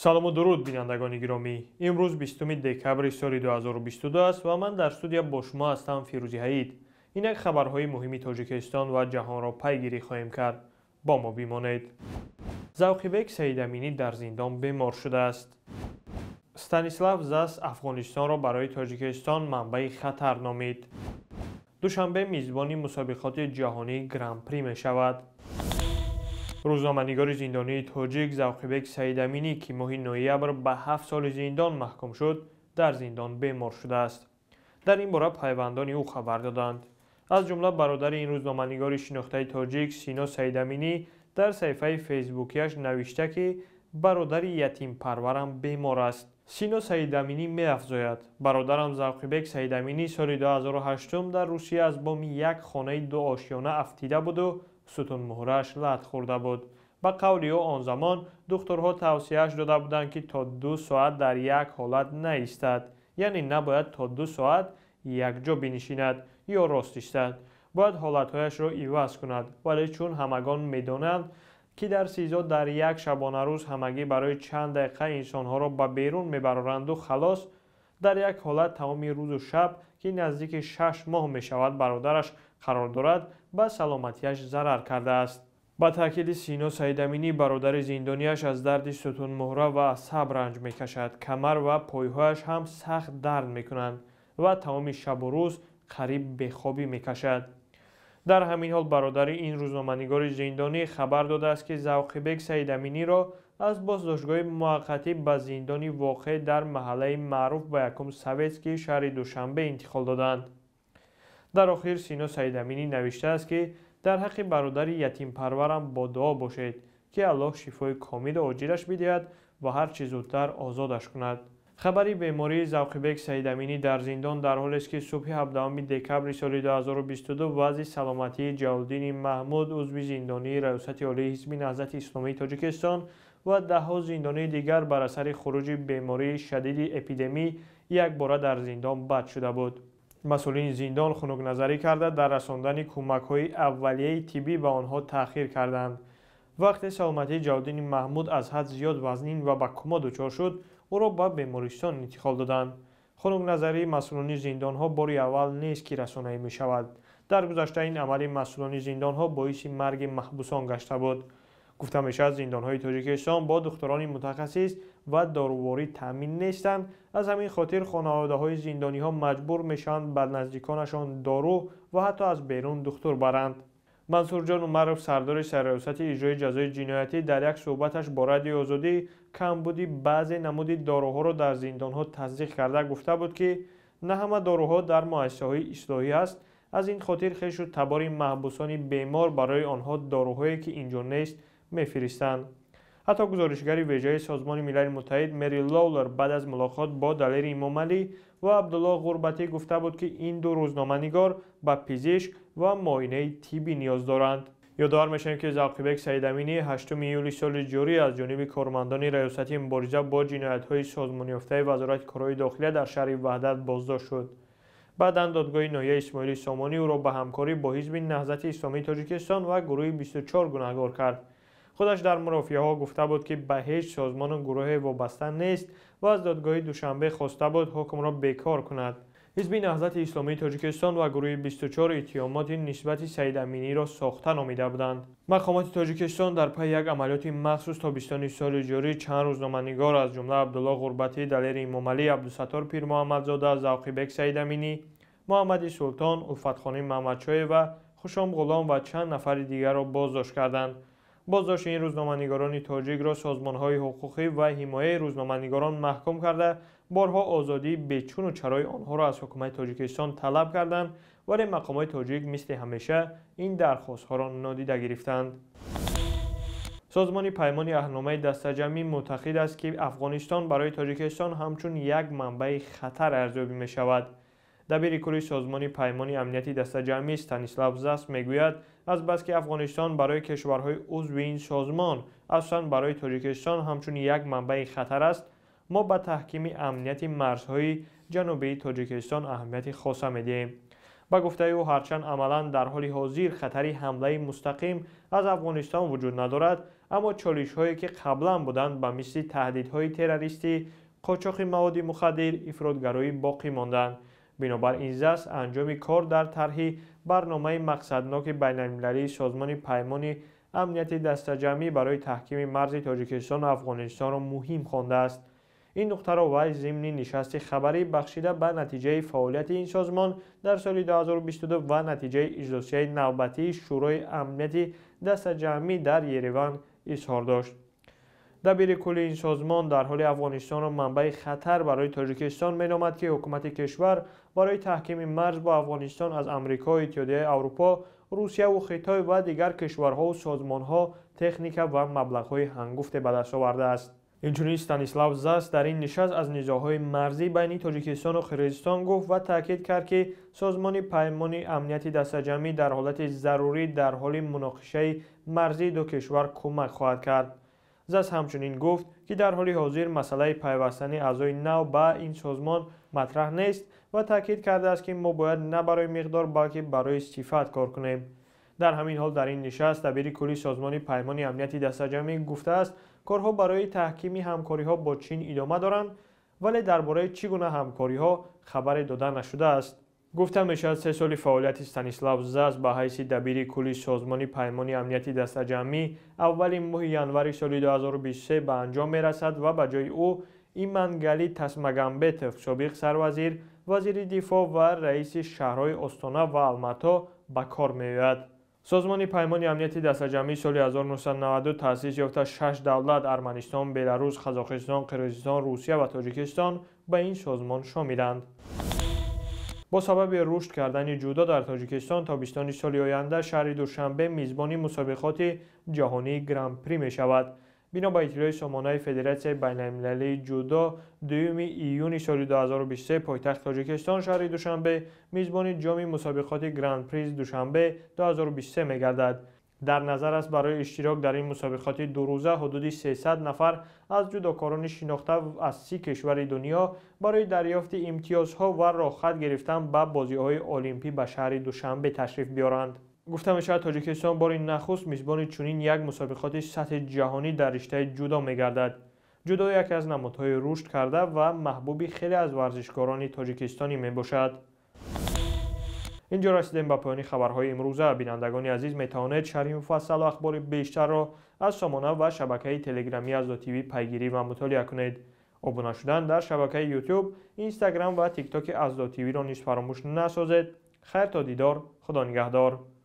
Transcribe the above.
سلام و درود بینندگان گرامی امروز 20 دکبر سال 2022 است و من در استودیو با شما هستم فیروزی حید اینک خبرهای مهمی تاجیکستان و جهان را پیگیری خواهیم کرد با ما بمانید زوقیبک سید امینی در زندان بیمار شده است استانیسلاو زاس افغانستان را برای تاجیکستان منبع خطر نامید دوشنبه میزبانی مسابقات جهانی گرند پری می شود روزنامه‌نگار زندانی تاجیک زوقبک سیدامینی که ماهی نویبر به 7 سال زندان محکوم شد در زندان بیمار شده است در این باره پیوندان او خبر دادند از جمله برادر این روزنامه‌نگار شناخته تاجیک سینا سیدامینی در صفحه فیسبوکیش نوشته که برادر یتیم پرورم بیمار است سینا سیدامینی می افزاید برادرم زرقیبک سیدامینی سال 2008 در روسیه از بام یک خانه دو آشیانه افتیده بود و ستون مهرش لط خورده بود. به قولی او آن زمان دکترها توصیهش داده بودند که تا دو ساعت در یک حالت نیستد. یعنی نباید تا دو ساعت یک جا بینشیند یا راست ایستد. باید حالتهایش را ایواز کند ولی چون همگان میدانند که در سیزا در یک شبانه روز همگی برای چند دقیقه انسانها را به بیرون میبرارند و خلاص در یک حالت تمام روز و شب که نزدیک شش ماه می شود برادرش قرار دارد به سلامتیش ضرر کرده است با تاکید سینا سیدامینی برادر زندانیش از درد ستون مهره و عصب رنج میکشد کمر و پایهایش هم سخت درد کنند و تمام شب و روز قریب به خوابی میکشد در همین حال برادر این روزنامه‌نگار زندانی خبر داده است که بگ سیدامینی را аз боздоштгоҳи муваққатӣ ба зиндони воқеъ дар маҳаллаи маъруф ба якум советский шаҳри душанбе интиқол доданд дар охир сино саидаминӣ навиштааст ки дар ҳаққи бародари ятимпарварам бо дуо бошед ки аллоҳ шифои комилу оҷилаш бидиҳад ва ҳар чи зудтар озодаш кунад хабари бемории завқибек саидаминӣ дар зиндон дар ҳолест ки субҳи 17 декабри соли 2022 вазъи саломатии ҷалолдини маҳмуд узви зиндонии раёсати олии ҳизби наҳзати исломии тоҷикистон و ده ها زندانی دیگر بر اثر خروج بیماری شدید اپیدمی یک بار در زندان بد شده بود مسئولین زندان خنوک نظری کرده در رساندن کمک های اولیه تیبی به آنها تاخیر کردند وقت سلامتی جاودین محمود از حد زیاد وزنین و به کما دچار شد او را به بیمارستان انتقال دادند خنوک نظری مسئولین زندان ها باری اول نیست که رسانه می شود در گذشته این عملی مسئولین زندان ها باعث مرگ محبوسان گشته بود گفتم میشه از های تاجیکستان با دخترانی متخصص و دارواری تامین نیستند از همین خاطر خانواده های زندانی ها مجبور میشن بر نزدیکانشان دارو و حتی از بیرون دختر برند منصور جان عمرف سردار سرریاست اجرای جزای جنایتی در یک صحبتش با رادیو آزادی بودی بعضی نمودی داروها رو در ها تصدیق کرده گفته بود که نه همه داروها در های اصلاحی است از این خاطر خیش و تبار محبوسان بیمار برای آنها داروهایی که اینجا نیست мефиристанд ҳатто гузоришгари вежаи созмони милали муттаҳид мери лоулер баъд аз мулоқот бо далери имомалӣ ва абдулло ғурбатӣ гуфта буд ки ин ду рӯзноманигор ба пизишк ва муоинаи тиббӣ ниёз доранд ёдовар мешавем ки завқибек саидаминӣ ҳашт июли соли ҷорӣ аз ҷониби кормандони раёсати мубориза бо ҷиноятҳои созмонёфтаи вазорати корҳои дохилия дар шаҳри ваҳдат боздошт шуд баъдан додгоҳи ноҳия исмоили сомонӣ ӯро ба ҳамкорӣ бо ҳизби наҳзати исломии тоҷикистон ва гурӯҳи 24 гунаҳгор кард خودش در مرافیه ها گفته بود که به هیچ سازمان و گروه وابسته نیست و از دادگاه دوشنبه خواسته بود حکم را بیکار کند حزب نهضت اسلامی تاجیکستان و گروه 24 اتهامات نسبت سید امینی را ساخته نامیده بودند مقامات تاجیکستان در پی یک عملیات مخصوص تابستان سال جاری چند روزنامه‌نگار از جمله عبدالله غربتی دلیر امامعلی عبدالستار محمدزاده زوقی بک سید امینی محمد سلطان الفتخانی محمدچای و خوشام غلام و چند نفر دیگر را بازداشت کردند بازداشت این روزنامه‌نگاران تاجیک را سازمان‌های حقوقی و حمایه روزنامه‌نگاران محکوم کرده بارها آزادی چون و چرای آنها را از حکومت تاجیکستان طلب کردند ولی مقامات تاجیک مثل همیشه این درخواست‌ها را نادیده گرفتند سازمان پیمان اهنامه دسته جمعی معتقد است که افغانستان برای تاجیکستان همچون یک منبع خطر ارزیابی می شود دبیر کل سازمان پیمان امنیتی دسته جمعی استانیسلاو زاس میگوید از بس که افغانستان برای کشورهای عضو این سازمان اصلا برای تاجیکستان همچون یک منبع خطر است ما به تحکیم امنیت مرزهای جنوبی تاجیکستان اهمیت خاصه میدهیم با گفته او هرچند عملا در حال حاضر خطری حمله مستقیم از افغانستان وجود ندارد اما چالش هایی که قبلا بودند به مثل تهدیدهای تروریستی قاچاق مواد مخدر افرادگرایی باقی ماندند بنابر این زست انجام کار در طرح برنامه مقصدناک المللی سازمان پیمان امنیت دستجمعی برای تحکیم مرز تاجیکستان و افغانستان را مهم خوانده است این نقطه را وی ضمن نشست خبری بخشیده به نتیجه فعالیت این سازمان در سال 2022 و نتیجه اجلاسیه نوبتی شورای امنیت دست جمعی در یریوان اظهار داشت دبیر کل این سازمان در حال افغانستان و منبع خطر برای تاجیکستان مینامد که حکومت کشور برای تحکیم مرز با افغانستان از امریکا اتحادیه اروپا روسیه و خطای و دیگر کشورها و سازمانها تکنیک و مبلغهای هنگفت به دست آورده است اینچنین استانیسلاو زاس در این نشست از نزاهای مرزی بین تاجیکستان و خریستان گفت و تاکید کرد که سازمان پیمان امنیت دسته در حالت ضروری در حال مناقشه مرزی دو کشور کمک خواهد کرد زس همچنین گفت که در حال حاضر مسئله پیوستن اعضای نو به این سازمان مطرح نیست و تاکید کرده است که ما باید نه برای مقدار بلکه برای صفت کار کنیم در همین حال در این نشست دبیر کلی سازمان پیمان امنیتی دسته گفته است کارها برای تحکیم همکاری ها با چین ادامه دارند ولی درباره چگونه همکاری ها خبر داده نشده است гуфта мешавад се соли фаъолияти станислав зас ба ҳайси дабири кулли созмони паймони амнияти дастаҷамъӣ аввалин моҳи январи соли 2023 ба анҷом мерасад ва ба ҷои ӯ имангали тасмагамбетов собиқ сарвазир вазири дифоъ ва раиси шаҳрҳои остона ва алмато ба кор меояд созмони паймони амнияти дастаҷамъӣ соли 1992 таъсис ёфта шаш давлат арманистон беларус қазоқистон қирғизистон русия ва тоҷикистон ба ин созмон шомиланд با سبب رشد کردن جودا در تاجیکستان تا بیستانی سال آینده شهر دوشنبه میزبانی مسابقات جهانی گرند پری می شود بنا به اطلاع سامانه بین بین‌المللی جودا دوم ایونی سال 2023 پایتخت تاجیکستان شهر دوشنبه میزبانی جامی مسابقات گرند پریز دوشنبه 2023 گردد. در نظر است برای اشتراک در این مسابقات دو روزه حدود 300 نفر از جداکاران شناخته از سی کشور دنیا برای دریافت امتیازها و راحت گرفتن به های المپی به شهر دوشنبه تشریف بیارند گفته می شود تاجیکستان بار نخست میزبان چنین یک مسابقات سطح جهانی در رشته جدا میگردد جدا یکی از نمادهای رشد کرده و محبوبی خیلی از ورزشکاران تاجیکستانی میباشد اینجا رسیدیم به پایان خبرهای امروزه بینندگان عزیز میتوانید شرح مفصل و اخبار بیشتر را از سامانه و شبکه تلگرامی از تیوی پیگیری و مطالعه کنید ابونه شدن در شبکه یوتیوب اینستاگرام و تیک تاک از تیوی را نیز فراموش نسازید خیر تا دیدار خدا نگهدار